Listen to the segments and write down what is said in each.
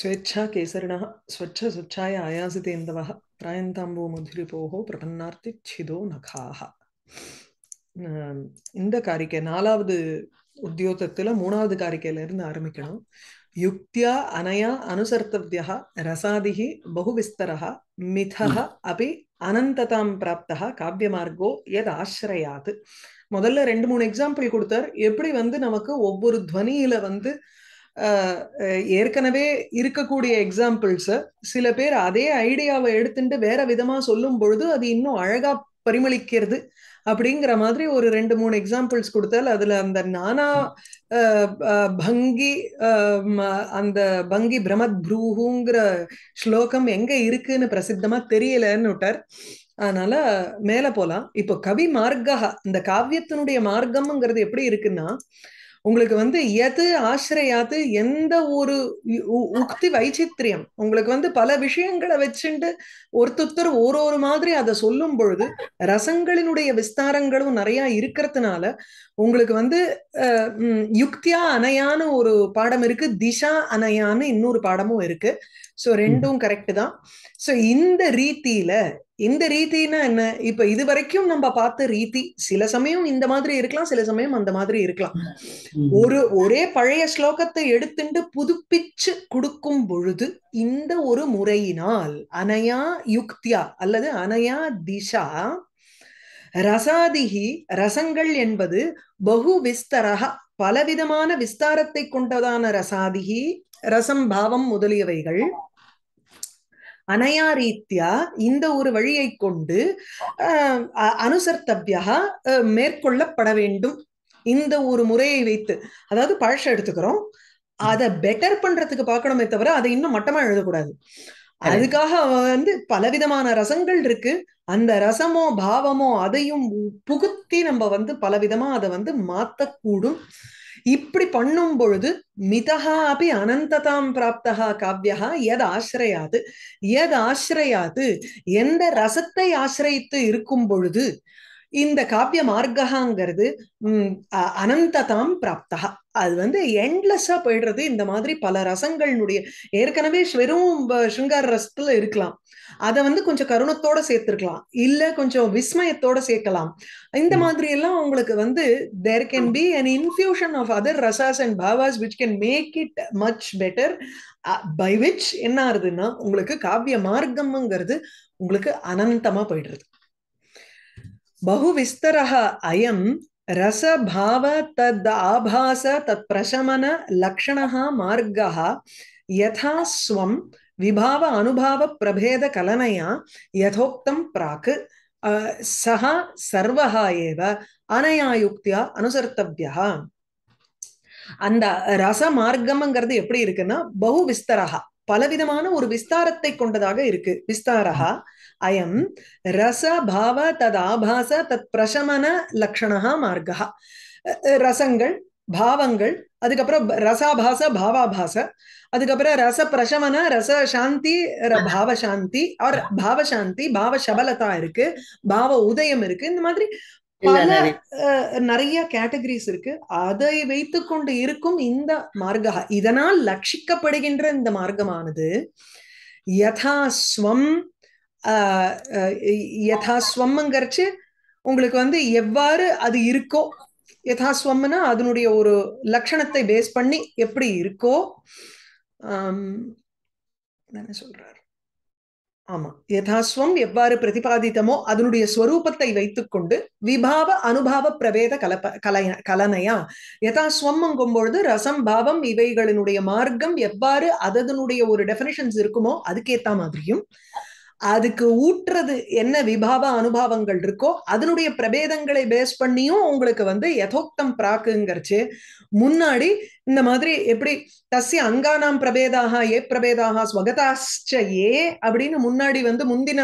ஸ்வேச்சா கேசரிணா ஸ்வச்ச சுச்சாய பிராயந்தாம்போ திராயந்தாம்போ போகோ பிரபன்னார்த்தி சிதோ நகாக இந்த காரிக்கை நாலாவது உத்தியோகத்துல மூணாவது காரிக்கையில இருந்து ஆரம்பிக்கணும் யுக்தியா அனயா அனுசர்த்தவியா ரசாதிகி பகுவிஸ்தரா விஸ்தரா அபி அனந்ததாம் பிராப்தா காவியமார்கோ எத் ஆசிரயாது முதல்ல ரெண்டு மூணு எக்ஸாம்பிள் கொடுத்தார் எப்படி வந்து நமக்கு ஒவ்வொரு துவனியில வந்து ஏற்கனவே இருக்கக்கூடிய எக்ஸாம்பிள்ஸ் சில பேர் அதே ஐடியாவை எடுத்துட்டு வேற விதமா சொல்லும் பொழுது அது இன்னும் அழகா பரிமளிக்கிறது அப்படிங்கிற மாதிரி ஒரு ரெண்டு மூணு எக்ஸாம்பிள்ஸ் கொடுத்தால் அதுல அந்த நானா பங்கி அந்த பங்கி பிரமத் புரூஹுங்கிற ஸ்லோகம் எங்க இருக்குன்னு பிரசித்தமா தெரியலன்னு விட்டார் அதனால மேல போலாம் இப்போ கவி மார்க்கா இந்த காவியத்தினுடைய மார்க்கம்ங்கிறது எப்படி இருக்குன்னா உங்களுக்கு வந்து எது ஆசிரியாது எந்த ஒரு உக்தி வைச்சித்திரியம் உங்களுக்கு வந்து பல விஷயங்களை வச்சுட்டு ஒருத்தொத்தர் ஒரு ஒரு மாதிரி அதை சொல்லும் பொழுது ரசங்களினுடைய விஸ்தாரங்களும் நிறைய இருக்கிறதுனால உங்களுக்கு வந்து யுக்தியா அணையான ஒரு பாடம் இருக்கு திஷா அணையான்னு இன்னொரு பாடமும் இருக்கு ஸோ ரெண்டும் கரெக்ட் தான் ஸோ இந்த ரீதியில இந்த ரீதினா என்ன இப்ப இது வரைக்கும் நம்ம பார்த்த ரீதி சில சமயம் இந்த மாதிரி இருக்கலாம் சில சமயம் அந்த மாதிரி இருக்கலாம் ஒரு ஒரே பழைய ஸ்லோகத்தை எடுத்துட்டு புதுப்பிச்சு கொடுக்கும் பொழுது இந்த ஒரு முறையினால் அனயா யுக்தியா அல்லது அனயா திஷா ரசாதிகி ரசங்கள் என்பது பகு விஸ்தரக பலவிதமான விஸ்தாரத்தை கொண்டதான ரசாதிகி ரசம் பாவம் முதலியவைகள் அனையா ரீத்தியா இந்த ஒரு வழியை கொண்டு அனுசர்த்தவியாக மேற்கொள்ளப்பட வேண்டும் இந்த ஒரு முறையை வைத்து அதாவது பழச எடுத்துக்கிறோம் அதை பெட்டர் பண்றதுக்கு பார்க்கணுமே தவிர அதை இன்னும் மட்டமா எழுதக்கூடாது அதுக்காக வந்து பலவிதமான ரசங்கள் இருக்கு அந்த ரசமோ பாவமோ அதையும் புகுத்தி நம்ம வந்து பலவிதமா அதை வந்து மாத்தக்கூடும் இப்படி பண்ணும் பொழுது மிதா அப்படி அனந்ததாம் பிராப்தா காவியா எது ஆசிரயாது எது ஆசிரையாது எந்த ரசத்தை ஆசிரயித்து இருக்கும் பொழுது இந்த காப்பிய மார்க்ககாங்கிறது உம் அனந்ததாம் பிராப்தா அது வந்து எண்ட்லெஸ்ஸா போயிடுறது இந்த மாதிரி பல ரசங்களினுடைய ஏற்கனவே வெறும் ஸ்ருங்கார ரசத்துல இருக்கலாம் அதை வந்து கொஞ்சம் கருணத்தோட சேர்த்துருக்கலாம் இல்ல கொஞ்சம் விஸ்மயத்தோட சேர்க்கலாம் இந்த மாதிரி எல்லாம் உங்களுக்கு வந்து there can be an infusion of other rasas and bhavas which can make it much better by which என்ன ஆகுதுன்னா உங்களுக்கு காவிய மார்க்கம்ங்கிறது உங்களுக்கு அனந்தமா போயிடுறது बहु विस्तरः अयं रसभाव तद् आभास तत्प्रशमन लक्षणः मार्गः यथा स्वं विभाव अनुभावप्रभेदकलनया यथोक्तं प्राक् सः सर्वः एव अनया युक्त्या अनुसर्तव्यः அந்த ரச மார்க்கம்ங்கிறது எப்படி இருக்குன்னா பகு விஸ்தரகா பலவிதமான ஒரு விஸ்தாரத்தை கொண்டதாக இருக்கு விஸ்தாரா அயம் ரச பாவ தத் ஆபாச தத் பிரசமன லக்ஷணா மார்க்கா ரசங்கள் பாவங்கள் அதுக்கப்புறம் ரசாபாச பாவாபாச அதுக்கப்புறம் ரச பிரசமன ரச சாந்தி பாவசாந்தி அவர் பாவசாந்தி பாவ சபலதா இருக்கு பாவ உதயம் இருக்கு இந்த மாதிரி பல நிறைய கேட்டகரிஸ் இருக்கு அதை வைத்துக்கொண்டு இருக்கும் இந்த மார்க்கா இதனால் லட்சிக்கப்படுகின்ற இந்த மார்க்கமானது யதாஸ்வம் யதாஸ்வம்ங்கிறச்சு உங்களுக்கு வந்து எவ்வாறு அது இருக்கோ யதாஸ்வம்னா அதனுடைய ஒரு லட்சணத்தை பேஸ் பண்ணி எப்படி இருக்கோ என்ன சொல்ற ஆமா யதாஸ்வம் எவ்வாறு பிரதிபாதித்தமோ அதனுடைய ஸ்வரூபத்தை வைத்துக்கொண்டு விபாவ அனுபாவ பிரவேத கலப்ப கலைய கலனையா யதாஸ்வம் பொழுது ரசம் பாவம் இவைகளினுடைய மார்க்கம் எவ்வாறு அதனுடைய ஒரு டெபினிஷன்ஸ் இருக்குமோ அதுக்கேத்த மாதிரியும் அதுக்கு ஊற்றுறது என்ன விபாவ அனுபவங்கள் இருக்கோ அதனுடைய பிரபேதங்களை பேஸ் பண்ணியும் உங்களுக்கு வந்து யதோக்தம் பிராக்குங்கிறச்சு முன்னாடி இந்த மாதிரி எப்படி தஸ்ய அங்கானாம் பிரபேதாக ஏ பிரபேதாக ஸ்வகதாச்ச ஏ அப்படின்னு முன்னாடி வந்து முந்தின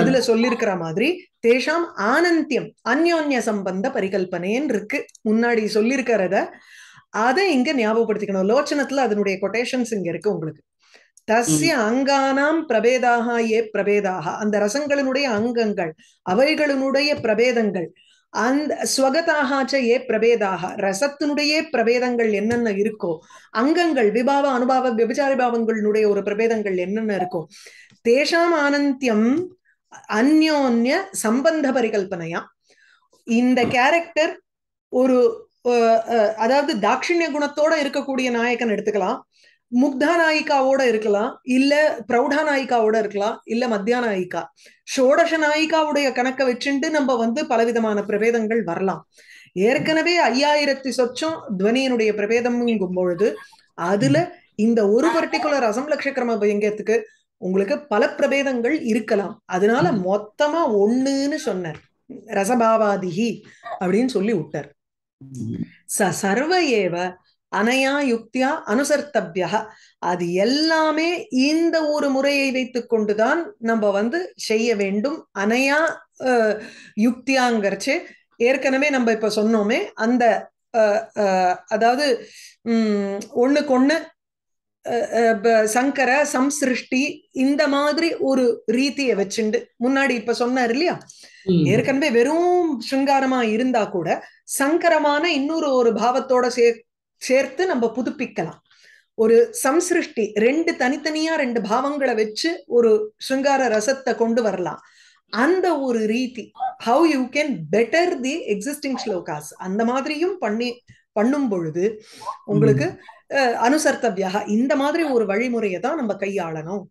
இதுல சொல்லியிருக்கிற மாதிரி தேஷாம் ஆனந்தியம் அந்யோன்ய சம்பந்த பரிகல்பனேன்னு இருக்கு முன்னாடி சொல்லியிருக்கிறத அதை இங்க ஞாபகப்படுத்திக்கணும் லோச்சனத்துல அதனுடைய கொட்டேஷன்ஸ் இங்க இருக்கு உங்களுக்கு தசிய அங்கானாம் பிரபேதாக ஏ பிரபேதாக அந்த ரசங்களினுடைய அங்கங்கள் அவைகளினுடைய பிரபேதங்கள் அந்த ஸ்வகதாக ஏ பிரபேதாக ரசத்தினுடைய பிரபேதங்கள் என்னென்ன இருக்கோ அங்கங்கள் விபாவ அனுபாவ பாவங்களினுடைய ஒரு பிரபேதங்கள் என்னென்ன இருக்கோ தேஷாம் ஆனந்தியம் அந்யோன்ய சம்பந்த பரிகல்பனையா இந்த கேரக்டர் ஒரு அதாவது தாட்சிணிய குணத்தோட இருக்கக்கூடிய நாயகன் எடுத்துக்கலாம் முக்தா நாயிகாவோட இருக்கலாம் இல்ல பிரௌடா நாயிகாவோட இருக்கலாம் இல்ல மத்தியா நாயிகா ஷோடஷ நாயிகாவுடைய கணக்கை வச்சுட்டு நம்ம வந்து பலவிதமான பிரபேதங்கள் வரலாம் ஏற்கனவே ஐயாயிரத்தி சொச்சம் துவனியினுடைய பிரபேதம்ங்கும் பொழுது அதுல இந்த ஒரு பர்டிகுலர் லட்சக்கிரம பயங்கத்துக்கு உங்களுக்கு பல பிரபேதங்கள் இருக்கலாம் அதனால மொத்தமா ஒண்ணுன்னு சொன்னார் ரசபாவாதிகி அப்படின்னு சொல்லி விட்டார் ச சர்வ ஏவ அனையா யுக்தியா அனுசர்த்தபியா அது எல்லாமே இந்த ஒரு முறையை வைத்து கொண்டுதான் நம்ம வந்து செய்ய வேண்டும் அனையா யுக்தியாங்கிறச்சு ஏற்கனவே நம்ம இப்ப சொன்னோமே அந்த அதாவது உம் ஒண்ணுக்கு ஒண்ணு சங்கர சம்சிருஷ்டி இந்த மாதிரி ஒரு ரீதியை வச்சுண்டு முன்னாடி இப்ப சொன்னார் இல்லையா ஏற்கனவே வெறும் சிங்காரமா இருந்தா கூட சங்கரமான இன்னொரு ஒரு பாவத்தோட சே சேர்த்து நம்ம புதுப்பிக்கலாம் ஒரு சம்சிருஷ்டி ரெண்டு தனித்தனியா ரெண்டு பாவங்களை வச்சு ஒரு சுங்கார ரசத்தை கொண்டு வரலாம் அந்த ஒரு ரீதி how you can better the existing shlokas அந்த மாதிரியும் பண்ணி பண்ணும் பொழுது உங்களுக்கு அனுசர்த்தவியாக இந்த மாதிரி ஒரு வழிமுறையை தான் நம்ம கையாளணும்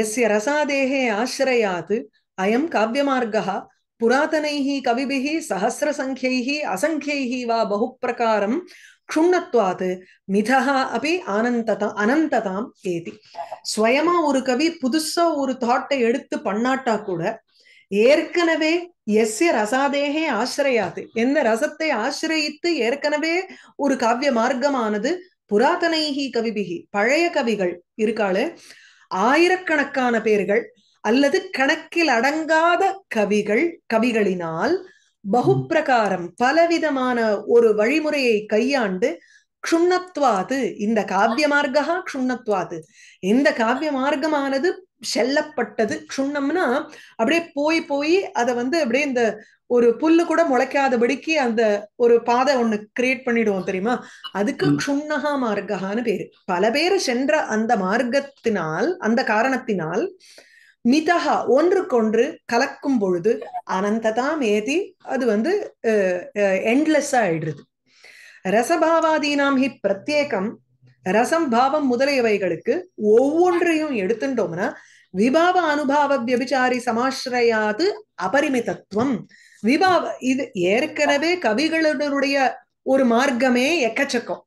எஸ்ய ரசாதேகே ஆசிரயாது அயம் காவியமார்கா புராதனைஹி கவிபிகி சஹசிரசங்கியைஹி அசங்கியைஹி வா பகுப்பிரகாரம் க்ஷுண்ணத்வாது மிதா அப்படி ஆனந்ததா அனந்ததாம் ஏதி ஸ்வயமா ஒரு கவி புதுசா ஒரு தாட்டை எடுத்து பண்ணாட்டா கூட ஏற்கனவே எஸ்ய ரசாதேகே ஆசிரியாது எந்த ரசத்தை ஆசிரயித்து ஏற்கனவே ஒரு காவிய மார்க்கமானது புராதனைகி கவிபிகி பழைய கவிகள் இருக்காளு ஆயிரக்கணக்கான பேர்கள் அல்லது கணக்கில் அடங்காத கவிகள் கவிகளினால் பகுப்பிரகாரம் பலவிதமான ஒரு வழிமுறையை கையாண்டு க்ஷுண்ணத்வாது இந்த காவிய மார்க்கா க்ஷுண்ணத்வாது இந்த காவிய மார்க்கமானது செல்லப்பட்டது க்ஷுண்ணம்னா அப்படியே போய் போய் அதை வந்து அப்படியே இந்த ஒரு புல்லு கூட முளைக்காதபடிக்கு அந்த ஒரு பாதை ஒண்ணு கிரியேட் பண்ணிடுவோம் தெரியுமா அதுக்கு க்ஷுண்ணகா மார்க்கான்னு பேரு பல பேர் சென்ற அந்த மார்க்கத்தினால் அந்த காரணத்தினால் மிதஹா ஒன்றுக்கொன்று கலக்கும் பொழுது அனந்ததாம் ஏதி அது வந்து எண்ட்லெஸ் ஆயிடுறது ரசபாவாதீனாம் ஹி பிரத்யேகம் ரசம் பாவம் முதலியவைகளுக்கு ஒவ்வொன்றையும் எடுத்துட்டோம்னா விபாவ அனுபாவ வியபிச்சாரி சமாசிரயாது அபரிமிதத்துவம் விபாவ இது ஏற்கனவே கவிகளுடைய ஒரு மார்க்கமே எக்கச்சக்கம்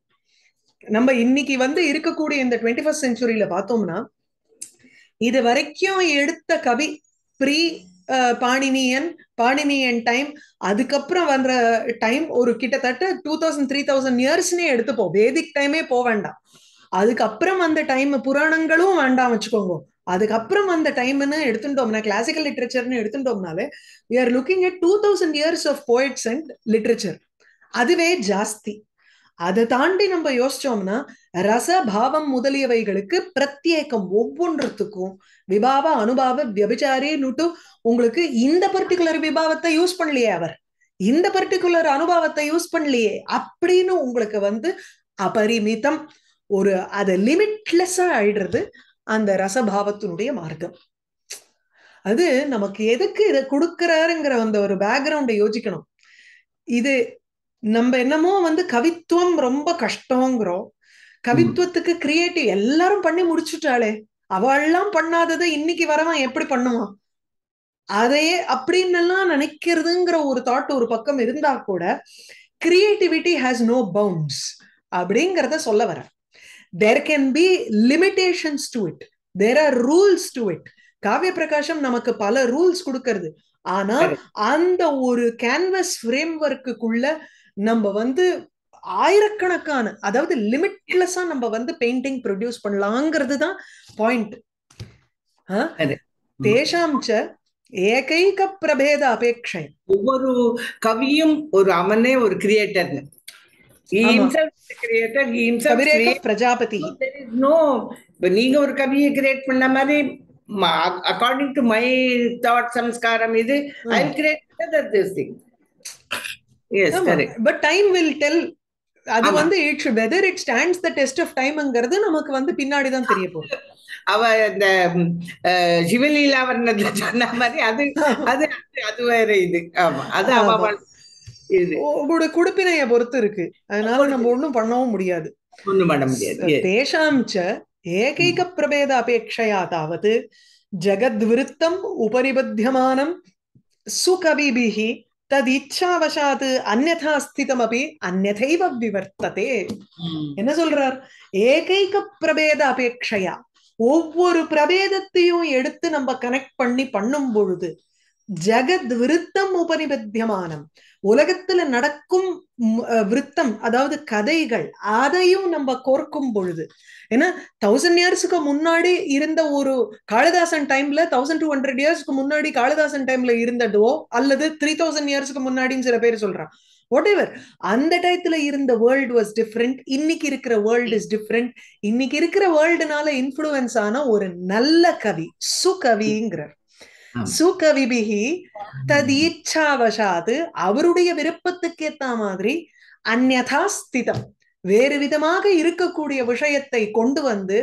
நம்ம இன்னைக்கு வந்து இருக்கக்கூடிய இந்த டுவெண்ட்டி ஃபர்ஸ்ட் செஞ்சுரியில பார்த்தோம்னா இது வரைக்கும் எடுத்த கவி ப்ரீ பாணினியன் பாணினியன் டைம் அதுக்கப்புறம் வந்த டைம் ஒரு கிட்டத்தட்ட டூ தௌசண்ட் த்ரீ தௌசண்ட் இயர்ஸ்னே எடுத்துப்போம் வேதிக் டைமே போக வேண்டாம் அதுக்கப்புறம் அந்த டைம் புராணங்களும் வேண்டாம் வச்சுக்கோங்க அதுக்கப்புறம் அந்த டைம்னு எடுத்துட்டோம்னா கிளாசிக்கல் லிட்ரேச்சர்னு எடுத்துட்டோம்னாலே we are looking at two thousand years of poets and literature அதுவே ஜாஸ்தி அதை தாண்டி நம்ம யோசிச்சோம்னா ரச பாவம் முதலியவைகளுக்கு பிரத்யேகம் ஒவ்வொன்றத்துக்கும் விபாவ அனுபாவ வியபிச்சாரின்னுட்டு உங்களுக்கு இந்த பர்டிகுலர் விபாவத்தை யூஸ் பண்ணலையே அவர் இந்த பர்டிகுலர் அனுபவத்தை யூஸ் பண்ணலையே அப்படின்னு உங்களுக்கு வந்து அபரிமிதம் ஒரு அது லிமிட்லெஸ்ஸா ஆயிடுறது அந்த ரசபாவத்தினுடைய மார்க்கம் அது நமக்கு எதுக்கு இதை கொடுக்கிறாருங்கிற அந்த ஒரு பேக்ரவுண்டை யோசிக்கணும் இது நம்ம என்னமோ வந்து கவித்துவம் ரொம்ப கஷ்டங்கிறோம் கவித்துவத்துக்கு கிரியேட்டிவ் எல்லாரும் பண்ணி முடிச்சுட்டாளே அவெல்லாம் பண்ணாததை இன்னைக்கு வரவன் எப்படி பண்ணுவான் அதையே அப்படின்னு எல்லாம் நினைக்கிறதுங்கிற ஒரு தாட் ஒரு பக்கம் இருந்தா கூட கிரியேட்டிவிட்டி ஹாஸ் நோ பவுண்ட்ஸ் அப்படிங்கிறத சொல்ல வரேன் there can be limitations to it there are rules to it Kavya Prakasham நமக்கு பல ரூல்ஸ் கொடுக்கறது ஆனா அந்த ஒரு கேன்வஸ் ஃப்ரேம் ஒர்க்குள்ள நம்ம வந்து ஆயிரக்கணக்கான அதாவது லிமிட்லெஸ்ஸா நம்ம வந்து பெயிண்டிங் ப்ரொடியூஸ் பண்ணலாங்கிறது தான் பாயிண்ட் தேஷாம் ச ஏகைக பிரபேத அபேட்சை ஒவ்வொரு கவியும் ஒரு அவனே ஒரு கிரியேட்டர் பிரஜாபதி நீங்க ஒரு கவியை கிரியேட் பண்ண மாதிரி அக்கார்டிங் டு மை தாட் சம்ஸ்காரம் இது I create yes but time will tell அது வந்து it's whether it stands the test of டைம்ங்கிறது நமக்கு வந்து பின்னாடி தான் தெரிய போகுது அவ இந்த சிவலீலா வர்ணத்துல சொன்ன மாதிரி அது அது அது வேற இது ஆமா அது அவ உங்களோட குடுப்பினைய பொறுத்து இருக்கு அதனால நம்ம ஒண்ணும் பண்ணவும் முடியாது ஒண்ணும் பண்ண முடியாது ஏகைக பிரபேத அபேட்சையா தாவது விருத்தம் உபரிபத்தியமானம் சுகவிபிஹி ததிச்சாவசாது அந்நதா அப்படி அந்நதைவ விவர்த்ததே என்ன சொல்றார் ஏகைக பிரபேத அபேட்சையா ஒவ்வொரு பிரபேதத்தையும் எடுத்து நம்ம கனெக்ட் பண்ணி பண்ணும் பொழுது ஜகத் விருத்தம் உபனிபத்தியமானம் உலகத்துல நடக்கும் விருத்தம் அதாவது கதைகள் அதையும் நம்ம கோர்க்கும் பொழுது ஏன்னா தௌசண்ட் இயர்ஸுக்கு முன்னாடி இருந்த ஒரு காளிதாசன் டைம்ல தௌசண்ட் டூ ஹண்ட்ரட் இயர்ஸ்க்கு முன்னாடி காளிதாசன் டைம்ல இருந்ததோ அல்லது த்ரீ தௌசண்ட் இயர்ஸ்க்கு முன்னாடின்னு சில பேர் சொல்றான் வாட் எவர் அந்த டயத்துல இருந்த வேர்ல்டு வாஸ் டிஃப்ரெண்ட் இன்னைக்கு இருக்கிற வேர்ல்டு இஸ் டிஃப்ரெண்ட் இன்னைக்கு இருக்கிற வேர்ல்டுனால இன்ஃபுளுன்ஸ் ஆன ஒரு நல்ல கவி சுகவிங்கிறார் சுகவிபிகி ததீச்சாவசாது அவருடைய விருப்பத்துக்கு ஏத்த மாதிரி அந்நதா ஸ்திதம் வேறு விதமாக இருக்கக்கூடிய விஷயத்தை கொண்டு வந்து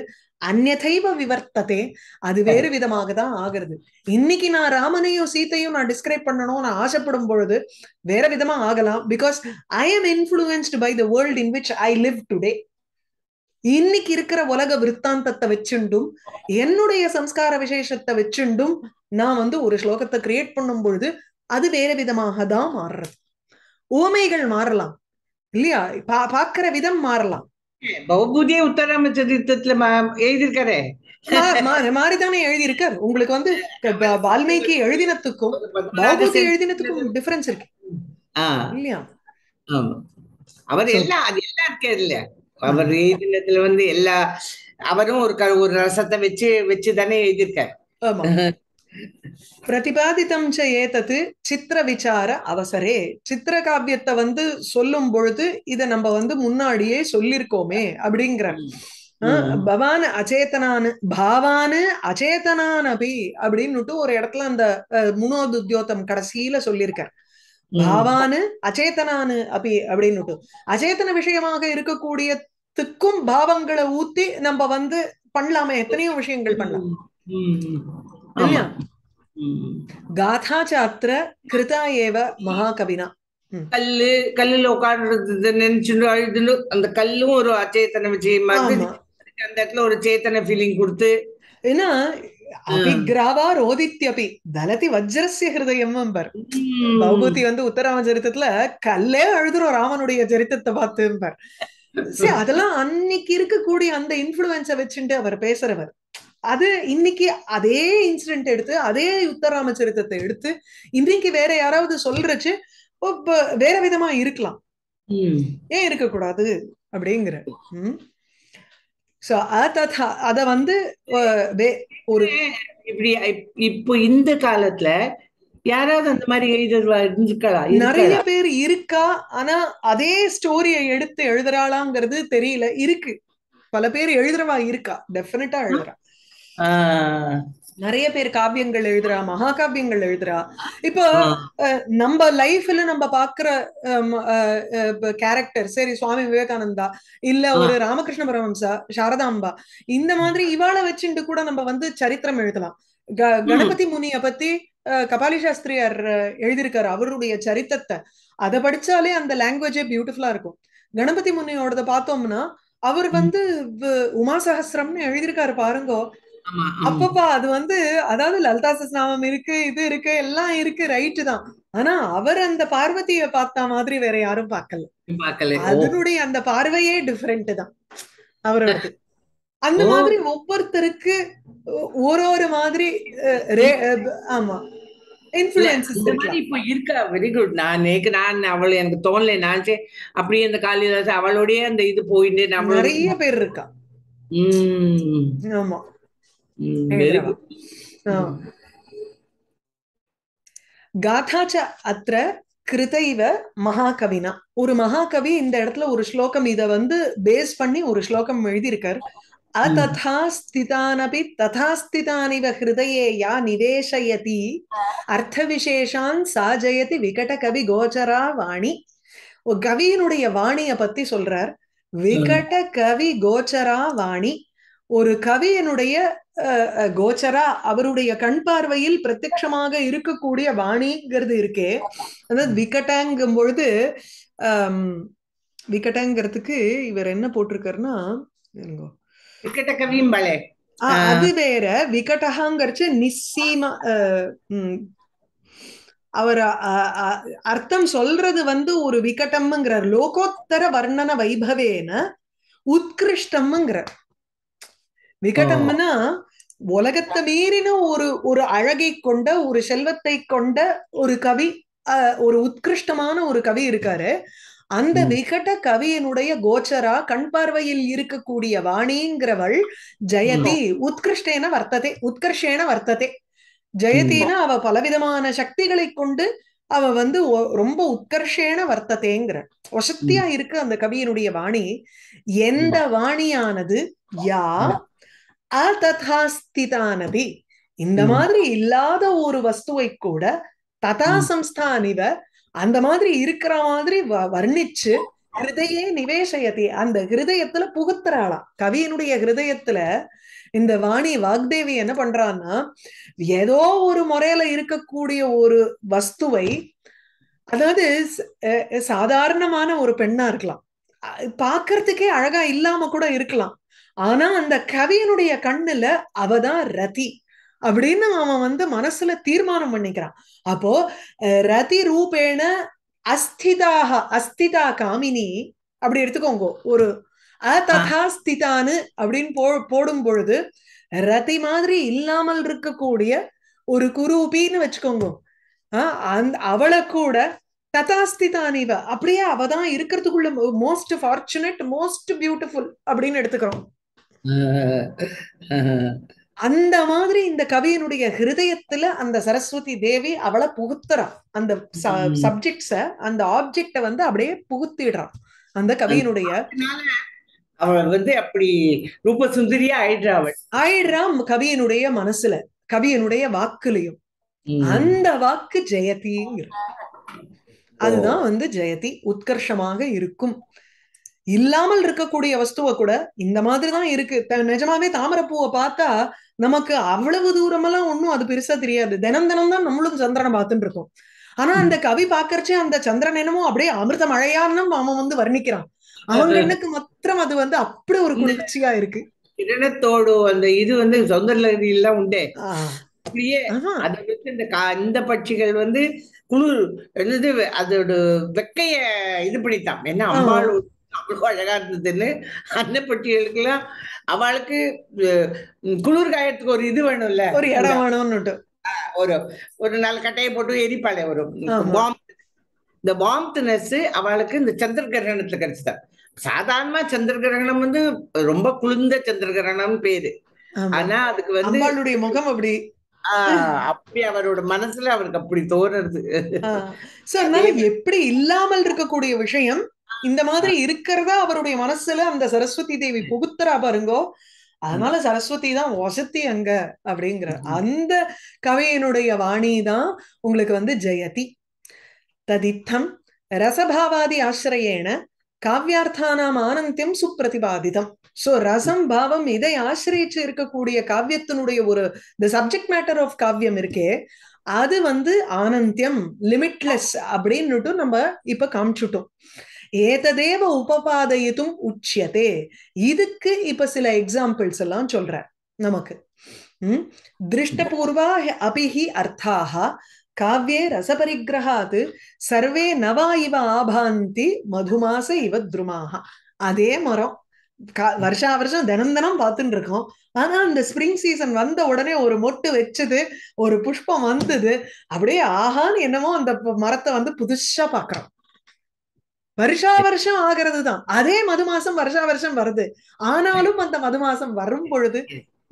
அந்நதைவ விவர்த்ததே அது வேறு விதமாக தான் ஆகிறது இன்னைக்கு நான் ராமனையும் சீத்தையும் நான் டிஸ்கிரைப் பண்ணணும்னு ஆசைப்படும் பொழுது வேற விதமா ஆகலாம் because I am influenced by the world in which I live today இன்னைக்கு இருக்கிற உலக விற்த்தாந்தத்தை வச்சுண்டும் என்னுடைய சம்ஸ்கார விசேஷத்தை வச்சுண்டும் நான் வந்து ஒரு ஸ்லோகத்தை கிரியேட் பண்ணும் பொழுது அது வேற விதமாக தான் மாறுறது ஓமைகள் மாறலாம் இல்லையா பா பாக்குற விதம் மாறலாம் பௌபூதிய உத்தரம் சரித்திரத்துல எழுதியிருக்காரு மாறிதானே எழுதியிருக்காரு உங்களுக்கு வந்து வால்மீகி எழுதினத்துக்கும் பௌபூதி எழுதினத்துக்கும் டிஃபரன்ஸ் இருக்கு இல்லையா அவர் எல்லாம் அது எல்லாம் இருக்காரு இல்லையா அவர் எழுதினதுல வந்து எல்லா அவரும் ஒரு ஒரு ரசத்தை வச்சு வச்சு தானே எழுதியிருக்காரு பிரதிபாதித்தம் ஏத்தது சித்திர விசார அவசரே சித்திர காவியத்தை வந்து சொல்லும் பொழுது இத நம்ம வந்து முன்னாடியே சொல்லிருக்கோமே அப்படிங்கிற பவான் அச்சேதனான் பாவானு அச்சேதனான் அபி அப்படின்னுட்டு ஒரு இடத்துல அந்த முனோது கடைசியில சொல்லியிருக்கார் பாவானு அச்சேதனானு அப்படி அப்படின்னுட்டு அச்சேதன விஷயமாக இருக்கக்கூடிய திக்கும் பாவங்களை ஊத்தி நம்ம வந்து பண்ணலாமே எத்தனையோ விஷயங்கள் பண்ணலாம் இல்லையா காதா சாத்திர கிருதா ஏவ மகாகவினா கல்லு கல்லுல உட்காடுறது நினைச்சுட்டு அழுதுன்னு அந்த கல்லும் ஒரு அச்சேத்தன விஜயம் அந்த இடத்துல ஒரு சேத்தன ஃபீலிங் கொடுத்து ஏன்னா அபிகிராவா ரோதித்யபி தலதி வஜ்ரஸ்ய ஹிருதயம் என்பர் பௌபூதி வந்து உத்தராம சரித்திரத்துல கல்லே அழுதுறோம் ராமனுடைய சரித்திரத்தை பார்த்து என்பர் அதெல்லாம் அன்னைக்கு இருக்கக்கூடிய அந்த இன்ஃபுளுன்ஸ வச்சுட்டு அவர் பேசுறவர் அது இன்னைக்கு அதே இன்சிடென்ட் எடுத்து அதே உத்தராமச்சரித்தத்தை எடுத்து இன்னைக்கு வேற யாராவது சொல்றச்சு வேற விதமா இருக்கலாம் ஏன் இருக்கக்கூடாது அப்படிங்கிற சோ அத வந்து ஒரு இப்படி இப்போ இந்த காலத்துல யாராவது அந்த மாதிரி எழுதுவா இருந்துக்கலாம் நிறைய பேர் இருக்கா ஆனா அதே ஸ்டோரியை எடுத்து எழுதுறாளாங்கிறது தெரியல இருக்கு பல பேர் எழுதுறவா இருக்கா டெஃபினட்டா எழுதுறா நிறைய பேர் காவியங்கள் எழுதுறா மகாகாவியங்கள் எழுதுறா இப்போ நம்ம லைஃப்ல நம்ம பாக்குற கேரக்டர் சரி சுவாமி விவேகானந்தா இல்ல ஒரு ராமகிருஷ்ண பரமம்சா சாரதாம்பா இந்த மாதிரி இவாளை வச்சுட்டு கூட நம்ம வந்து சரித்திரம் எழுதலாம் கணபதி முனிய பத்தி கபாலி சாஸ்திரியார் எழுதியிருக்காரு அவருடைய சரித்தத்தை அதை படிச்சாலே அந்த லாங்குவேஜே பியூட்டிஃபுல்லா இருக்கும் கணபதி முன்னியோடத பார்த்தோம்னா அவர் வந்து உமா சகசிரம்னு எழுதியிருக்காரு பாருங்கோ அப்பப்பா அது வந்து அதாவது லலிதா சஸ்நாமம் இருக்கு இது இருக்கு எல்லாம் இருக்கு ரைட்டு தான் ஆனா அவர் அந்த பார்வதிய பார்த்த மாதிரி வேற யாரும் பார்க்கல அதனுடைய அந்த பார்வையே டிஃபரெண்ட் தான் அவரோட அந்த மாதிரி ஒவ்வொருத்தருக்கு ஒரு ஒரு மாதிரி ஆமா இன்ஃபுளுசஸ் இந்த மாதிரி இப்போ இருக்கா வெரி குட் நான் நேக்கு நான் அவள் எனக்கு தோணல நான் அப்படியே அந்த காளிதாஸ் அவளுடைய அந்த இது போயிட்டு நம்ம நிறைய பேர் இருக்கா ஆமா வெரி குட் காதா ச கிருதைவ மகாகவினா ஒரு மகாகவி இந்த இடத்துல ஒரு ஸ்லோகம் இத வந்து பேஸ் பண்ணி ஒரு ஸ்லோகம் எழுதியிருக்காரு அததா ஸ்திதானபி ததா ஸ்திதானிவ ஹிருதயே யா நிவேசயதி அர்த்தவிசேஷான் சாஜயதி விகட கவி கோச்சரா வாணி கவியினுடைய வாணிய பத்தி சொல்றார் விகட கவி கோச்சரா வாணி ஒரு கவியனுடைய கோச்சரா அவருடைய கண் பார்வையில் பிரத்யமாக இருக்கக்கூடிய வாணிங்கிறது இருக்கே அதாவது விகட்டாங்கும் பொழுது ஆஹ் விகட்டாங்கிறதுக்கு இவர் என்ன போட்டிருக்காருன்னா அது வேற விகடகாங்கிறச்சு நிச்சயமா அவர் அர்த்தம் சொல்றது வந்து ஒரு விகட்டம்ங்கிறார் லோகோத்தர வர்ணன வைபவேன உத்கிருஷ்டம்ங்கிறார் விகடம்னா உலகத்தை மீறின ஒரு ஒரு அழகை கொண்ட ஒரு செல்வத்தை கொண்ட ஒரு கவி ஒரு உத்கிருஷ்டமான ஒரு கவி இருக்காரு அந்த விகட கவியனுடைய கோச்சரா கண் பார்வையில் இருக்கக்கூடிய வாணிங்கிறவள் ஜெயதி உத்கிருஷ்டேன வர்த்ததே உத்கர்ஷேன வர்த்ததே ஜெயதினா அவ பலவிதமான சக்திகளை கொண்டு அவ வந்து ரொம்ப உத்கர்ஷேன வர்த்ததேங்கிற வசத்தியா இருக்கு அந்த கவியினுடைய வாணி எந்த வாணியானது யா அததாஸ்திதானதி இந்த மாதிரி இல்லாத ஒரு வஸ்துவை கூட ததா சம்ஸ்தானிவ அந்த மாதிரி இருக்கிற மாதிரி வர்ணிச்சு ஹிருதயே நிவேஷயதி அந்த ஹிருதயத்துல புகுத்துறாளாம் கவியினுடைய ஹிருதயத்துல இந்த வாணி வாக்தேவி என்ன பண்றான்னா ஏதோ ஒரு முறையில இருக்கக்கூடிய ஒரு வஸ்துவை அதாவது சாதாரணமான ஒரு பெண்ணா இருக்கலாம் பாக்குறதுக்கே அழகா இல்லாம கூட இருக்கலாம் ஆனா அந்த கவியனுடைய கண்ணுல அவதான் ரதி அப்படின்னு அவன் வந்து மனசுல தீர்மானம் பண்ணிக்கிறான் அப்போ ரதி ரூபேண அஸ்திதாக அஸ்திதா காமினி அப்படி எடுத்துக்கோங்க ஒரு அததா அப்படின்னு போ போடும் பொழுது ரதி மாதிரி இல்லாமல் இருக்கக்கூடிய ஒரு குரூபின்னு வச்சுக்கோங்க அந்த அவளை கூட ததாஸ்திதானிவ அப்படியே அவ தான் இருக்கிறதுக்குள்ள மோஸ்ட் ஃபார்ச்சுனேட் மோஸ்ட் பியூட்டிஃபுல் அப்படின்னு எடுத்துக்கிறோம் அந்த மாதிரி இந்த கவியனுடைய ஹிருதயத்துல அந்த சரஸ்வதி தேவி அவளை புகுத்துறான் அந்த சப்ஜெக்ட்ஸ அந்த ஆப்ஜெக்ட வந்து அப்படியே புகுத்திடுறான் அந்த கவியனுடைய அவள் வந்து அப்படி ரூப சுந்தரியா ஆயிடுறா அவள் ஆயிடுறான் கவியனுடைய மனசுல கவியனுடைய வாக்குலையும் அந்த வாக்கு ஜெயதி அதுதான் வந்து ஜெயதி உத்கர்ஷமாக இருக்கும் இல்லாமல் இருக்கக்கூடிய வஸ்துவ கூட இந்த மாதிரிதான் இருக்கு நிஜமாவே தாமரப்பூவை பார்த்தா நமக்கு அவ்வளவு தூரமெல்லாம் ஒன்றும் அது பெருசா தெரியாது தினம் தினம் தான் நம்மளும் சந்திரனை பார்த்துட்டு இருக்கோம் ஆனா அந்த கவி பாக்கறச்சே அந்த சந்திரன் என்னமோ அப்படியே அமிர்த மழையான்னு அவன் வந்து வர்ணிக்கிறான் அவங்க எனக்கு மாத்திரம் அது வந்து அப்படி ஒரு குளிர்ச்சியா இருக்கு கிரணத்தோடு அந்த இது வந்து எல்லாம் உண்டே அப்படியே அத வந்து இந்த இந்த பட்சிகள் வந்து குளிர் என்னது அதோட வெக்கைய இது பண்ணித்தான் என்ன அம்பாள் அவ்வளோ அழகா இருந்ததுன்னு அன்ன பட்டியலுக்கெல்லாம் அவளுக்கு குளிர்காயத்துக்கு ஒரு இது வேணும்ல ஒரு இடம் வேணும்னு ஒரு ஒரு நாலு கட்டையை போட்டு எரிப்பாளைய ஒரு இந்த வாம்த்னஸ் அவளுக்கு இந்த சந்திர கிரகணத்துல கிடைச்சதா சாதாரணமா சந்திர கிரகணம் வந்து ரொம்ப குளிர்ந்த சந்திர கிரகணம் பேரு ஆனா அதுக்கு வந்து அவளுடைய முகம் அப்படி அப்படி அவரோட மனசுல அவருக்கு அப்படி தோணுறது சோ அதனால எப்படி இல்லாமல் இருக்கக்கூடிய விஷயம் இந்த மாதிரி இருக்கிறதா அவருடைய மனசுல அந்த சரஸ்வதி தேவி புகுத்தரா பாருங்கோ அதனால சரஸ்வதி தான் வசதி அங்க அப்படிங்கிற அந்த கவியினுடைய வாணி தான் உங்களுக்கு வந்து ஜெயதி ததித்தம் ரசபாவாதி ஆசிரியேன காவியார்த்தானாம் ஆனந்தியம் சுப்பிரதிபாதிதம் சோ ரசம் பாவம் இதை ஆசிரியச்சு இருக்கக்கூடிய காவியத்தினுடைய ஒரு இந்த சப்ஜெக்ட் மேட்டர் ஆஃப் காவியம் இருக்கே அது வந்து ஆனந்தியம் லிமிட்லெஸ் அப்படின்னுட்டும் நம்ம இப்ப காமிச்சுட்டோம் ஏததேவ உபபாதையதும் உச்சியதே இதுக்கு இப்ப சில எக்ஸாம்பிள்ஸ் எல்லாம் சொல்ற நமக்கு உம் திருஷ்டபூர்வா அபிஹி அர்த்தாக காவியே ரசபரிகிரகாத் சர்வே நவா இவ ஆபாந்தி மதுமாச இவ துருமாக அதே மரம் வருஷா வருஷம் தினம் தினம் பார்த்துட்டு இருக்கோம் ஆனா இந்த ஸ்ப்ரிங் சீசன் வந்த உடனே ஒரு மொட்டு வச்சது ஒரு புஷ்பம் வந்தது அப்படியே ஆஹான்னு என்னமோ அந்த மரத்தை வந்து புதுசா பாக்குறோம் வருஷா வருஷம் ஆகிறது தான் அதே மது மாசம் வருஷா வருஷம் வருது ஆனாலும் அந்த மது மாசம் வரும் பொழுது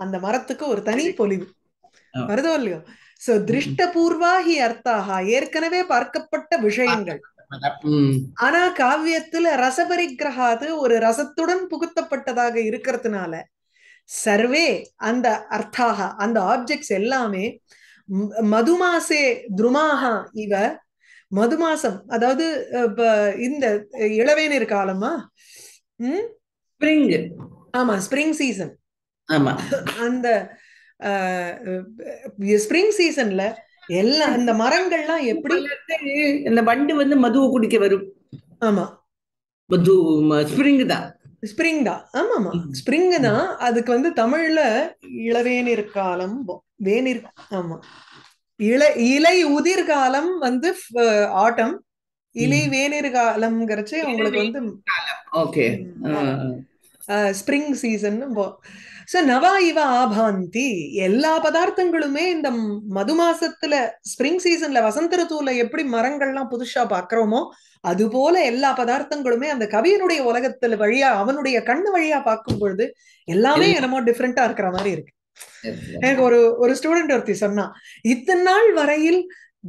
அந்த மரத்துக்கு ஒரு தனி பொலிவு வருதோ இல்லையோ சோ திருஷ்டபூர்வா ஹி அர்த்தாக ஏற்கனவே பார்க்கப்பட்ட விஷயங்கள் ஆனா காவியத்துல ரசபரிகிரகாது ஒரு ரசத்துடன் புகுத்தப்பட்டதாக இருக்கிறதுனால சர்வே அந்த அர்த்தாக அந்த ஆப்ஜெக்ட்ஸ் எல்லாமே மதுமாசே துருமாக இவ மது மாசம் அதாவது இந்த இளவேநீர் காலமா உம் ஸ்பிரிங் ஆமா ஸ்பிரிங் சீசன் ஆமா அந்த ஸ்பிரிங் சீசன்ல எல்லா இந்த மரங்கள்லாம் எப்படி இந்த வண்டு வந்து மதுவை குடிக்க வரும் ஆமா மது ஸ்பிரிங் தான் ஸ்பிரிங் தான் ஆமா ஆமா ஸ்பிரிங் தான் அதுக்கு வந்து தமிழ்ல இளவேநீர் காலம் வேநீர் ஆமா இலை இலை உதிர்காலம் வந்து ஆட்டம் இலை வேனிர் காலம்ங்கிறச்சு உங்களுக்கு வந்து ஓகே ஸ்ப்ரிங் சீசன் சோ நவா இவ ஆபாந்தி எல்லா பதார்த்தங்களுமே இந்த மது மாசத்துல ஸ்ப்ரிங் சீசன்ல வசந்த ரத்துல எப்படி மரங்கள்லாம் புதுசா பாக்குறோமோ அது போல எல்லா பதார்த்தங்களுமே அந்த கவியனுடைய உலகத்துல வழியா அவனுடைய கண்ணு வழியா பார்க்கும் பொழுது எல்லாமே என்னமோ டிஃப்ரெண்டா இருக்கிற மாதிரி இருக்கு எனக்கு ஒரு ஒரு ஸ்டூடெண்ட் ஒருத்தி சொன்னா இத்தனை நாள் வரையில்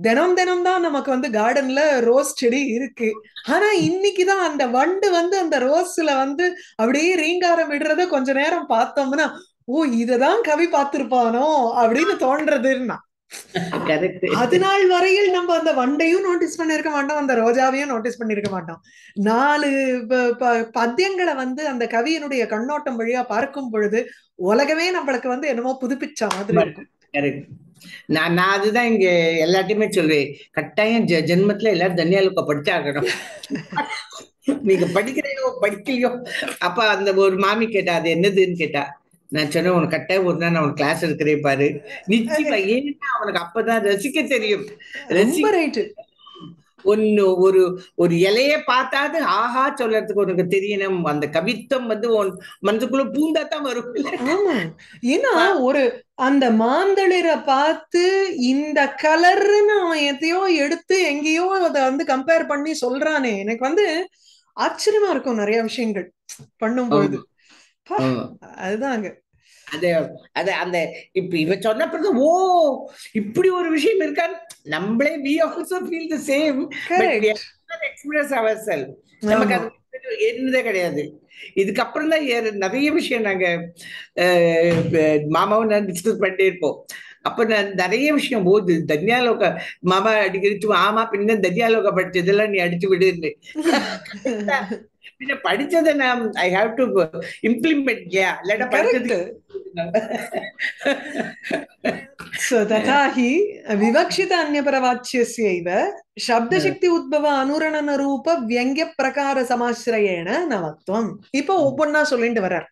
தினம் தினம் தான் நமக்கு வந்து கார்டன்ல ரோஸ் செடி இருக்கு ஆனா இன்னைக்குதான் அந்த வண்டு வந்து அந்த ரோஸ்ல வந்து அப்படியே ரீங்காரம் விடுறத கொஞ்ச நேரம் பார்த்தோம்னா ஓ இததான் கவி பார்த்திருப்பானோ அப்படின்னு தோன்றதுன்னா அது நாள் வரையில் நம்ம அந்த வண்டையும் நோட்டீஸ் பண்ணிருக்க மாட்டோம் அந்த ரோஜாவையும் நோட்டீஸ் பண்ணிருக்க மாட்டோம் நாலு பத்தியங்களை வந்து அந்த கவியனுடைய கண்ணோட்டம் வழியா பார்க்கும் பொழுது உலகமே நம்மளுக்கு வந்து என்னமோ புதுப்பிச்ச மாதிரி இருக்கும் நான் நான் அதுதான் இங்க எல்லாத்தையுமே சொல்வேன் கட்டாயம் ஜென்மத்துல எல்லாரும் தன்யாலுக்க படிச்சாகணும் நீங்க படிக்கிறையோ படிக்கலையோ அப்ப அந்த ஒரு மாமி கேட்டா அது என்னதுன்னு கேட்டா நான் சொன்ன உனக்கு கட்டாய ஒரு நாள் அவனுக்கு கிளாஸ் எடுக்கிறே பாரு நிச்சயமா ஏன்னா அவனுக்கு அப்பதான் ரசிக்க தெரியும் ஒன்னு ஒரு ஒரு இலைய பார்த்தாது ஆஹா சொல்றதுக்கு உனக்கு தெரியணும் அந்த கவித்தம் வந்து உன் மனசுக்குள்ள பூந்தா தான் வரும் ஏன்னா ஒரு அந்த மாந்தளிரை பார்த்து இந்த கலர்னு அவன் எதையோ எடுத்து எங்கேயோ அதை வந்து கம்பேர் பண்ணி சொல்றானே எனக்கு வந்து ஆச்சரியமா இருக்கும் நிறைய விஷயங்கள் பண்ணும்போது அதுதாங்க அது அது அந்த இப்ப இவ சொன்ன பிறகு ஓ இப்படி ஒரு விஷயம் இருக்கான்னு நம்மளே we also feel the same experience அவர் செல் நமக்கு அது என்னதே கிடையாது இதுக்கப்புறம் தான் நிறைய விஷயம் நாங்க மாமாவும் நான் டிஸ்கஸ் பண்ணிட்டே இருப்போம் அப்ப நான் நிறைய விஷயம் போது தன்யாலோக மாமா அடிக்கடி ஆமா பின்ன தன்யாலோக படிச்சதெல்லாம் நீ அடிச்சு விடுன்னு have to implement have to implement അല്ലാണ്ട് പഠിച്ചത് तथाहि विवक्षितान्यपरवाच्यस्यैव शब्दशक्ति உத்பவ அனுரணன ரூப வியங்க பிரகார சமாசிரயேண நவத்துவம் இப்ப ஒவ்வொன்னா சொல்லிட்டு வர்றார்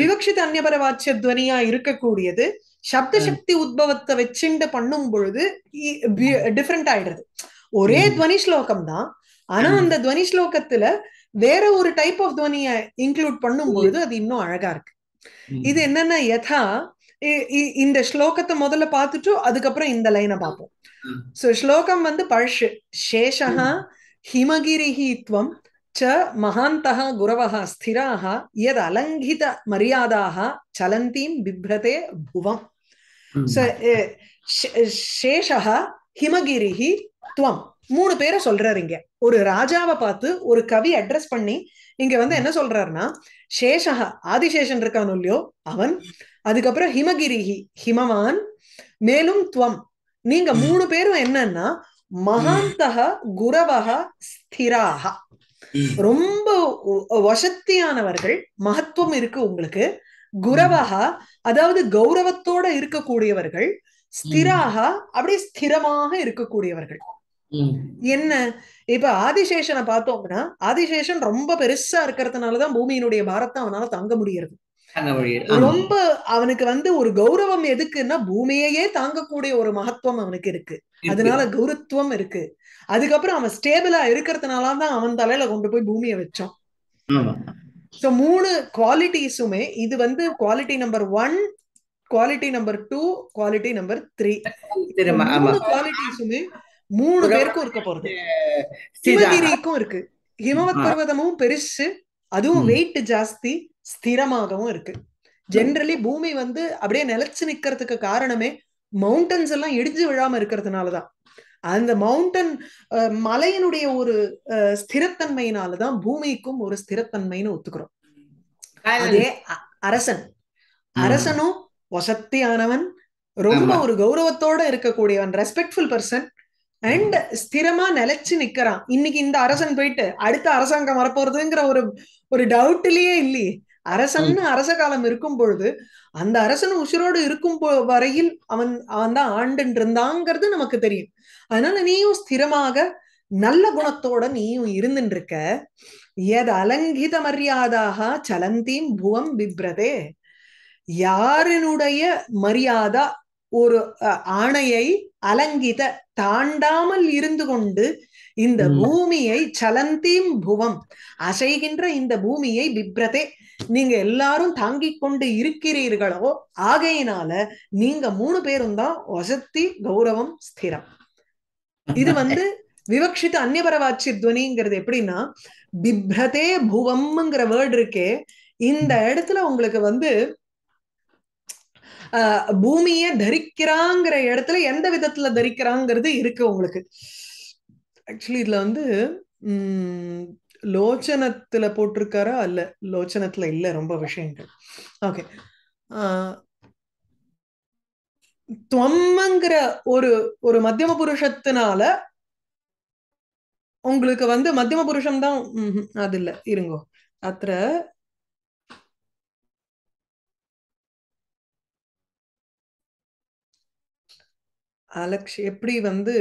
விவக்ஷித அந்நியபர வாட்சிய துவனியா இருக்கக்கூடியது சப்தசக்தி உத்பவத்தை வச்சுண்டு பண்ணும் பொழுது டிஃப்ரெண்ட் ஆயிடுறது ஒரே துவனி ஸ்லோகம் தான் ஆனா அந்த துவனி ஸ்லோகத்துல வேற ஒரு டைப் ஆஃப் துவனிய இன்க்ளூட் பண்ணும்பொழுது அது இன்னும் அழகா இருக்கு இது என்னன்னா யதா இந்த ஸ்லோகத்தை முதல்ல பார்த்துட்டு அதுக்கப்புறம் இந்த லைனை பார்ப்போம் சோ ஸ்லோகம் வந்து பழசு சேஷகா ஹிமகிரிஹி துவம் ச மகாந்தக குரவா ஸ்திராக யத் அலங்கித மரியாதாக சலந்தீம் பிப்ரதே புவம் சேஷகா ஹிமகிரிஹி துவம் மூணு பேரை சொல்றாரு இங்க ஒரு ராஜாவை பார்த்து ஒரு கவி அட்ரஸ் பண்ணி இங்க வந்து என்ன சொல்றாருன்னா சேஷகா ஆதிசேஷன் இருக்கான் இல்லையோ அவன் அதுக்கப்புறம் ஹிமகிரிஹி ஹிமவான் மேலும் துவம் நீங்க மூணு பேரும் என்னன்னா மகாந்தக குரவக ஸ்திராக ரொம்ப வசத்தியானவர்கள் மகத்துவம் இருக்கு உங்களுக்கு குரவகா அதாவது கௌரவத்தோட இருக்கக்கூடியவர்கள் ஸ்திராக அப்படியே ஸ்திரமாக இருக்கக்கூடியவர்கள் என்ன இப்ப ஆதிசேஷனை பார்த்தோம்னா அப்படின்னா ஆதிசேஷன் ரொம்ப பெருசா இருக்கிறதுனாலதான் பூமியினுடைய பாரத்தை அவனால தாங்க முடியறது ரொம்ப அவனுக்கு வந்து ஒரு கௌரவம் எதுக்குன்னா பூமியையே தாங்கக்கூடிய ஒரு மகத்துவம் அவனுக்கு இருக்கு அதனால கௌரத்துவம் இருக்கு அதுக்கப்புறம் அவன் ஸ்டேபிளா இருக்கிறதுனால தான் அவன் தலையில கொண்டு போய் பூமியை வச்சோம் சோ மூணு குவாலிட்டிஸுமே இது வந்து quality number one quality number two quality number three குவாலிட்டிஸுமே மூணு பேருக்கும் இருக்க போறது சிவகிரிக்கும் இருக்கு ஹிமவத் பர்வதமும் பெருசு அதுவும் வெயிட் ஜாஸ்தி ஸ்திரமாகவும் இருக்கு ஜென்ரலி பூமி வந்து அப்படியே நிலைச்சு நிக்கிறதுக்கு காரணமே மவுண்டன்ஸ் எல்லாம் இடிஞ்சு விழாம இருக்கிறதுனாலதான் அந்த மவுண்டன் மலையினுடைய ஒரு ஸ்திரத்தன்மையினாலதான் பூமிக்கும் ஒரு ஸ்திரத்தன்மைன்னு ஒத்துக்கிறோம் அதே அரசன் அரசனும் வசத்தியானவன் ரொம்ப ஒரு கௌரவத்தோட இருக்கக்கூடியவன் ரெஸ்பெக்ட்ஃபுல் பர்சன் அண்ட் ஸ்திரமா நிலைச்சு நிக்கிறான் இன்னைக்கு இந்த அரசன் போயிட்டு அடுத்த அரசாங்கம் வரப்போறதுங்கிற ஒரு ஒரு டவுட்லயே இல்லையே அரசன்னு அரச காலம் இருக்கும் பொழுது அந்த அரசன் உசுரோடு இருக்கும் வரையில் அவன் அவன் தான் ஆண்டுன் இருந்தாங்கிறது நமக்கு தெரியும் அதனால நீயும் ஸ்திரமாக நல்ல குணத்தோட நீயும் இருந்துட்டு இருக்க எது அலங்கித மரியாதாக சலந்தீம் புவம் விப்ரதே யாரினுடைய மரியாதா ஒரு ஆணையை அலங்கித தாண்டாமல் இருந்து கொண்டு இந்த பூமியை சலந்தீம் புவம் அசைகின்ற இந்த பூமியை பிப்ரதே நீங்க எல்லாரும் தாங்கிக் கொண்டு இருக்கிறீர்களோ ஆகையினால நீங்க மூணு பேரும் தான் வசத்தி கௌரவம் ஸ்திரம் இது வந்து விவக்ஷித அந்நியபரவாச்சி துவனிங்கிறது எப்படின்னா பிப்ரதே புவம்ங்கிற வேர்டு இருக்கே இந்த இடத்துல உங்களுக்கு வந்து பூமியை தரிக்கிறாங்கிற இடத்துல எந்த விதத்துல தரிக்கிறாங்கிறது இருக்கு உங்களுக்கு ஆக்சுவலி இதுல வந்து உம் லோச்சனத்துல போட்டிருக்காரா அல்ல லோச்சனத்துல இல்ல ரொம்ப விஷயங்கள் ஓகே துவம்ங்கிற ஒரு ஒரு மத்தியம புருஷத்தினால உங்களுக்கு வந்து மத்தியம புருஷம் தான் அது இல்லை இருங்கோ அத்த அலக்ஷ் எப்படி வந்து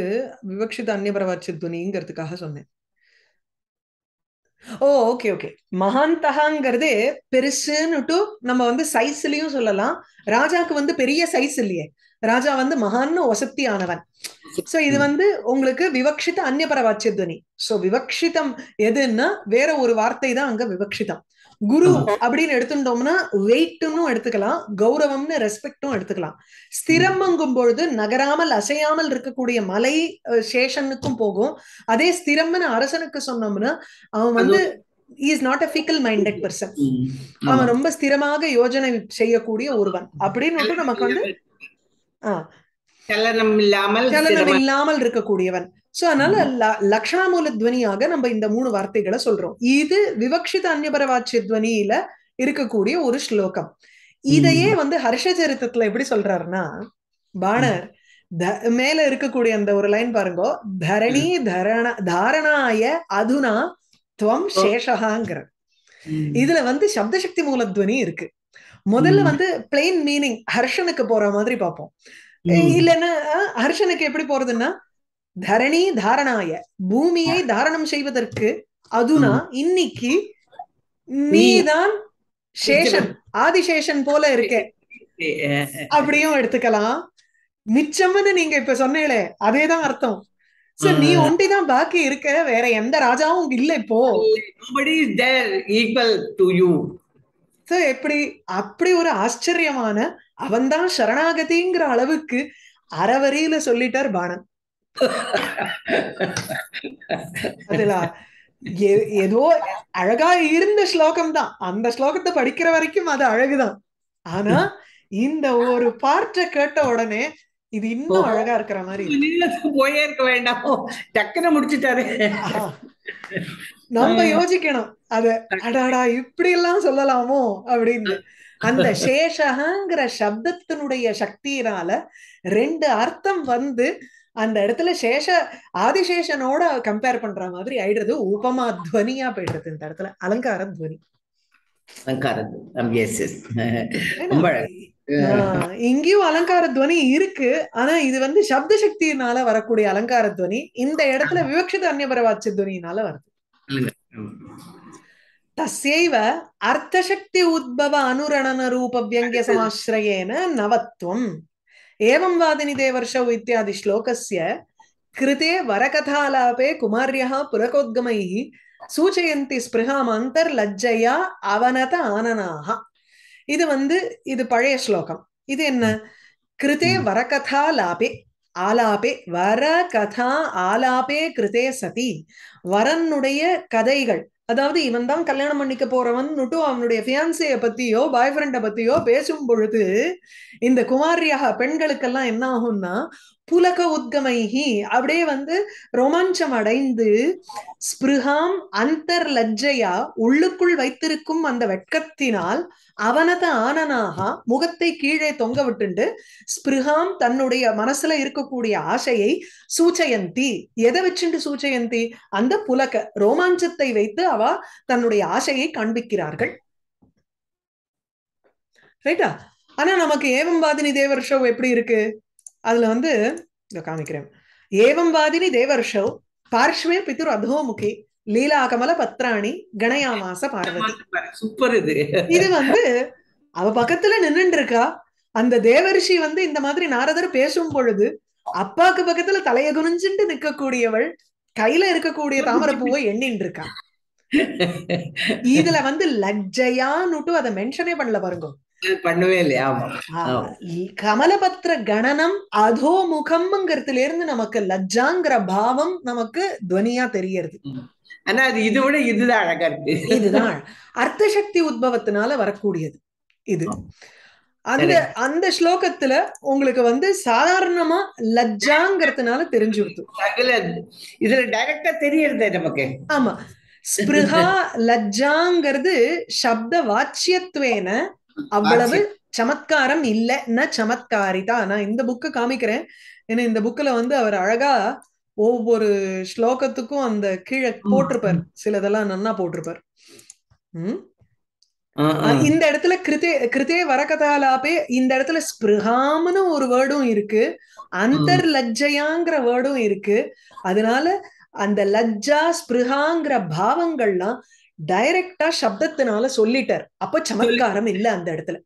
விவக்ஷித அந்நியபரவாச்சி துணிங்கிறதுக்காக சொன்னேன் ஓ ஓகே ஓகே மகாந்தகாங்கிறதே பெருசுன்னுட்டு நம்ம வந்து சைஸ்லயும் சொல்லலாம் ராஜாக்கு வந்து பெரிய சைஸ் இல்லையே ராஜா வந்து மகான்னு வசத்தி ஆனவன் சோ இது வந்து உங்களுக்கு விவக்ஷித அந்நியபரவாச்சிய துணி சோ விவக்ஷிதம் எதுன்னா வேற ஒரு வார்த்தை தான் அங்க விவக்ஷிதம் குரு அப்படின்னு எடுத்துட்டோம்னா வெயிட்டும் எடுத்துக்கலாம் கௌரவம்னு ரெஸ்பெக்டும் எடுத்துக்கலாம் ஸ்திரம்ங்கும் பொழுது நகராமல் அசையாமல் இருக்கக்கூடிய மலை சேஷனுக்கும் போகும் அதே ஸ்திரம்னு அரசனுக்கு சொன்னோம்னா அவன் வந்து is not a fickle minded person அவன் ரொம்ப ஸ்திரமாக யோஜனை செய்யக்கூடிய ஒருவன் அப்படின்னு நமக்கு வந்து ஆஹ் இல்லாமல் இல்லாமல் இருக்கக்கூடியவன் சோ அதனால லக்ஷணாமூல துவனியாக நம்ம இந்த மூணு வார்த்தைகளை சொல்றோம் இது விவக்ஷித அந்நியபரவாச்சிய துவனியில இருக்கக்கூடிய ஒரு ஸ்லோகம் இதையே வந்து ஹர்ஷ சரித்திரத்துல எப்படி சொல்றாருன்னா பாணர் மேல இருக்கக்கூடிய அந்த ஒரு லைன் பாருங்க தரணி தரண தாரணாய அதுனா துவம் சேஷகாங்கிற இதுல வந்து சப்தசக்தி துவனி இருக்கு முதல்ல வந்து பிளெயின் மீனிங் ஹர்ஷனுக்கு போற மாதிரி பார்ப்போம் இல்லைன்னா ஹர்ஷனுக்கு எப்படி போறதுன்னா தரணி தாரணாய பூமியை தாரணம் செய்வதற்கு அதுனா இன்னைக்கு நீதான் சேஷன் ஆதிசேஷன் போல இருக்க அப்படியும் எடுத்துக்கலாம் மிச்சம்னு நீங்க இப்ப சொன்னீங்களே அதேதான் அர்த்தம் சோ நீ ஒண்டிதான் பாக்கி இருக்க வேற எந்த ராஜாவும் இல்ல இப்போ சோ எப்படி அப்படி ஒரு ஆச்சரியமான அவன்தான் சரணாகதிங்கிற அளவுக்கு அறவரியில சொல்லிட்டார் பாணன் அதுல ஏதோ அழகா இருந்த ஸ்லோகம் தான் அந்த ஸ்லோகத்தை படிக்கிற வரைக்கும் அது அழகுதான் ஆனா இந்த ஒரு பார்ட்ட கேட்ட உடனே இது இன்னும் அழகா இருக்கிற மாதிரி போயே இருக்க வேண்டாம் டக்குன்னு முடிச்சுட்டாரு நம்ம யோசிக்கணும் அது அடாடா இப்படி எல்லாம் சொல்லலாமோ அப்படின்னு அந்த சேஷகங்கிற சப்தத்தினுடைய சக்தியினால ரெண்டு அர்த்தம் வந்து அந்த இடத்துல சேஷ ஆதிசேஷனோட கம்பேர் பண்ற மாதிரி ஆயிடுறது உபமா துவனியா போயிடுறது இந்த இடத்துல அலங்கார துவனி um, இங்கேயும் அலங்கார துவனி இருக்கு ஆனா இது வந்து சப்த சக்தியினால வரக்கூடிய அலங்கார துவனி இந்த இடத்துல விவக்ஷித அந்நியபரவாட்சி துவனியினால வருது தசைவ அர்த்தசக்தி உத்பவ அனுரணன ரூப வியங்கிய சமாசிரயேன நவத்துவம் एवं वादिनि देवर्षौ इत्यादि श्लोकस्य कृते वरकथालापे कुमार्यः पुरकोद्गमैः சூச்சயந்தி அந்தர் லஜ்ஜையா அவனத ஆனனாக இது வந்து இது பழைய ஸ்லோகம் இது என்ன கிருதே வரகதா லாபே ஆலாபே வர கதா ஆலாபே கிருதே சதி வரனுடைய கதைகள் அதாவது இவன் தான் கல்யாணம் பண்ணிக்க போறவன்னுட்டு அவனுடைய ஃபியான்சைய பத்தியோ பாய் ஃப்ரெண்டை பத்தியோ பேசும் பொழுது இந்த குமாரியாக பெண்களுக்கெல்லாம் என்ன ஆகும்னா புலக உத்கமைஹி அப்படியே வந்து ரோமாஞ்சம் அடைந்து ஸ்பிருகாம் அந்தர் லஜ்ஜையா உள்ளுக்குள் வைத்திருக்கும் அந்த வெட்கத்தினால் அவனத ஆனனாக முகத்தை கீழே தொங்க விட்டுண்டு ஸ்பிருகாம் தன்னுடைய மனசுல இருக்கக்கூடிய ஆசையை சூச்சயந்தி எதை வச்சுண்டு சூச்சயந்தி அந்த புலக ரோமாஞ்சத்தை வைத்து அவ தன்னுடைய ஆசையை காண்பிக்கிறார்கள் ரைட்டா ஆனா நமக்கு ஏவம் தேவர் ஷோ எப்படி இருக்கு அதுல வந்து காமிக்கிறேன் ஏவம் வாதினி தேவர்ஷோ பார்ஷ்வே பித்துர் அதோமுகி லீலா கமல பத்ராணி கணயாமாச பார்வதி சூப்பர் இது இது வந்து அவ பக்கத்துல நின்னுட்டு இருக்கா அந்த தேவரிஷி வந்து இந்த மாதிரி நாரதர் பேசும் பொழுது அப்பாக்கு பக்கத்துல தலைய குனிஞ்சுட்டு நிக்கக்கூடியவள் கையில இருக்கக்கூடிய தாமரை பூவை எண்ணின் இருக்கா இதுல வந்து லஜ்ஜையான்னுட்டு அதை மென்ஷனே பண்ணல பாருங்க பண்ணவே இல்லையா கமலபத்திர கணனம் அதோ முகம்ங்கிறதுல இருந்து நமக்கு லஜ்ஜாங்கிற பாவம் நமக்கு துவனியா தெரியறது ஆனா அது இது விட இதுதான் அழகா இருக்கு இதுதான் அர்த்த சக்தி உத்பவத்தினால வரக்கூடியது இது அந்த அந்த ஸ்லோகத்துல உங்களுக்கு வந்து சாதாரணமா லஜ்ஜாங்கிறதுனால தெரிஞ்சுடுது இதுல டைரக்டா தெரியறது நமக்கு ஆமா ஸ்பிருஹா லஜ்ஜாங்கிறது சப்த வாட்சியத்துவேன அவ்வளவு சமத்காரம் இல்ல சமத்காரிதா நான் இந்த புக்க காமிக்கிறேன் ஏன்னா இந்த புக்ல வந்து அவர் அழகா ஒவ்வொரு ஸ்லோகத்துக்கும் அந்த கீழே போட்டிருப்பார் சிலதெல்லாம் நன்னா போட்டிருப்பார் உம் இந்த இடத்துல கிருத்தே கிருத்தே வரகதாலாபே இந்த இடத்துல ஸ்பிருகாம்னு ஒரு வேர்டும் இருக்கு அந்தர்லஜ்ஜையாங்கிற வேர்டும் இருக்கு அதனால அந்த லஜ்ஜா ஸ்பிருகாங்கிற பாவங்கள்லாம் டைரக்டா சப்தத்தினால சொல்லிட்டார் அப்ப சமத்காரம் இல்ல அந்த இடத்துல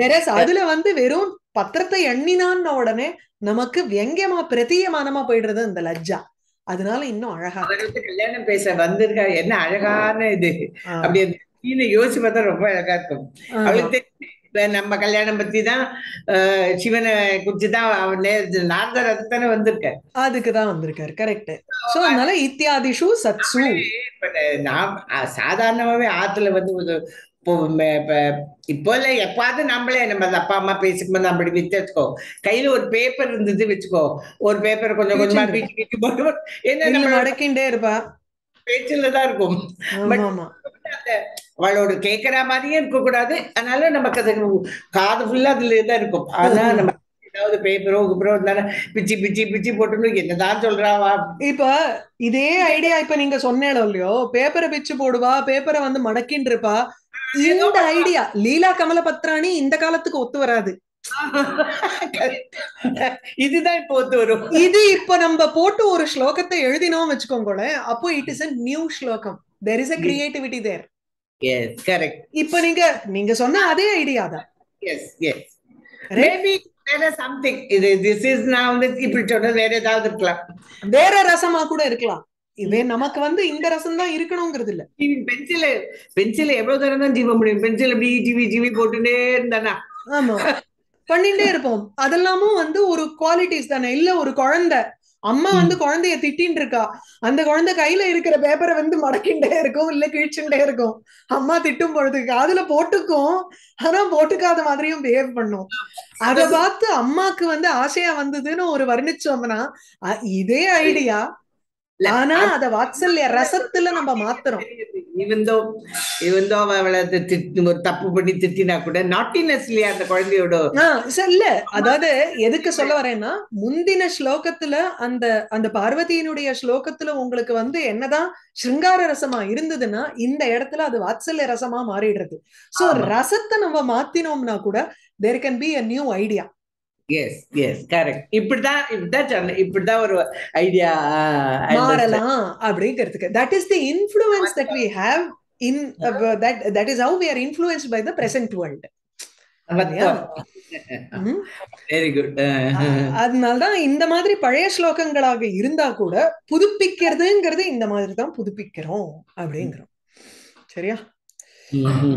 வேற அதுல வந்து வெறும் பத்திரத்தை எண்ணினான்ன உடனே நமக்கு வியங்கியமா பிரத்தியமானமா போயிடுறது அந்த லஜ்ஜா அதனால இன்னும் அழகா கல்யாணம் பேச வந்திருக்கா என்ன அழகான இது அப்படி யோசிச்சு பார்த்தா ரொம்ப அழகா இருக்கும் அவளுக்கு இப்ப நம்ம கல்யாணம் பத்தி தான் சிவனை குறிச்சு தான் நாரதர் அதுதானே வந்திருக்க அதுக்குதான் வந்திருக்காரு கரெக்ட் சோ அதனால இத்தியாதிஷு சத்சு சாதாரணமாவே ஆத்துல வந்து இப்போ இல்ல எப்பாவது நம்மளே நம்ம அப்பா அம்மா பேசிக்கும்போது நம்ம அப்படி வித்து வச்சுக்கோ கையில ஒரு பேப்பர் இருந்தது வச்சுக்கோ ஒரு பேப்பர் கொஞ்சம் கொஞ்சமா பீச்சு பீச்சு போட்டு என்ன நம்ம நடக்கின்றே இருப்பா பேச்சுலதான் இருக்கும் அவளோட கேட்கிற மாதிரியே இருக்க கூடாது அதனால நமக்கு அது காது ஃபுல்லா அதுல தான் இருக்கும் அதான் நம்ம ஏதாவது பேப்பரோ குப்பரோ இருந்தாலும் பிச்சி பிச்சி பிச்சி போட்டு என்னதான் சொல்றாவா இப்ப இதே ஐடியா இப்ப நீங்க சொன்னேனோ இல்லையோ பேப்பரை பிச்சு போடுவா பேப்பரை வந்து மடக்கின்னு இருப்பா இந்த ஐடியா லீலா கமலபத்ராணி இந்த காலத்துக்கு ஒத்து வராது இதுதான் இப்போ ஒத்து வரும் இது இப்ப நம்ம போட்டு ஒரு ஸ்லோகத்தை எழுதினோம் வச்சுக்கோங்க அப்போ it is a new shlokam there is a creativity there yes correct இப்ப நீங்க நீங்க சொன்ன அதே ஐடியா தான் எஸ் எஸ் மேபி வேற சம்திங் இது திஸ் இஸ் நான் வந்து இப்படி சொன்னது வேற ஏதாவது இருக்கலாம் வேற ரசமா கூட இருக்கலாம் இதே நமக்கு வந்து இந்த ரசம் தான் இருக்கணுங்கிறது இல்ல பென்சில் பென்சில் எவ்வளவு தரம் தான் ஜீவ முடியும் பென்சில் அப்படி ஜீவி ஜிவி போட்டுட்டே இருந்தானா ஆமா பண்ணிட்டே இருப்போம் அதெல்லாமும் வந்து ஒரு குவாலிட்டிஸ் தானே இல்ல ஒரு குழந்தை அம்மா வந்து குழந்தைய திட்டின் இருக்கா அந்த குழந்தை கையில இருக்கிற பேப்பரை வந்து மடக்கின்றே இருக்கும் இல்ல கிழிச்சுட்டே இருக்கும் அம்மா திட்டும் பொழுது காதுல போட்டுக்கும் ஆனா போட்டுக்காத மாதிரியும் பிஹேவ் பண்ணும் அத பார்த்து அம்மாக்கு வந்து ஆசையா வந்ததுன்னு ஒரு வர்ணிச்சோம்னா இதே ஐடியா ஆனா அத வாத்சல்ய ரசத்துல நம்ம மாத்துறோம் இவந்தோ இவந்தோ ஈவன் தோ ஒரு தப்பு பண்ணி திட்டினா கூட நாட்டினஸ் இல்லையா அந்த குழந்தையோட இல்ல அதாவது எதுக்கு சொல்ல வரேன்னா முந்தின ஸ்லோகத்துல அந்த அந்த பார்வதியினுடைய ஸ்லோகத்துல உங்களுக்கு வந்து என்னதான் ஸ்ருங்கார ரசமா இருந்ததுன்னா இந்த இடத்துல அது வாத்சல்ய ரசமா மாறிடுறது சோ ரசத்தை நம்ம மாத்தினோம்னா கூட there can be a new idea yes yes correct இப்படிதான் இப்படிதான் சொன்ன இப்படிதான் ஒரு ஐடியா uh, மாறலாம் அப்படிங்கிறதுக்கு that is the influence that we have in that that is how we are influenced by the present world அதனால்தான் இந்த மாதிரி பழைய ஸ்லோகங்களாக இருந்தா கூட புதுப்பிக்கிறதுங்கிறது இந்த மாதிரி தான் புதுப்பிக்கிறோம் அப்படிங்கிறோம் சரியா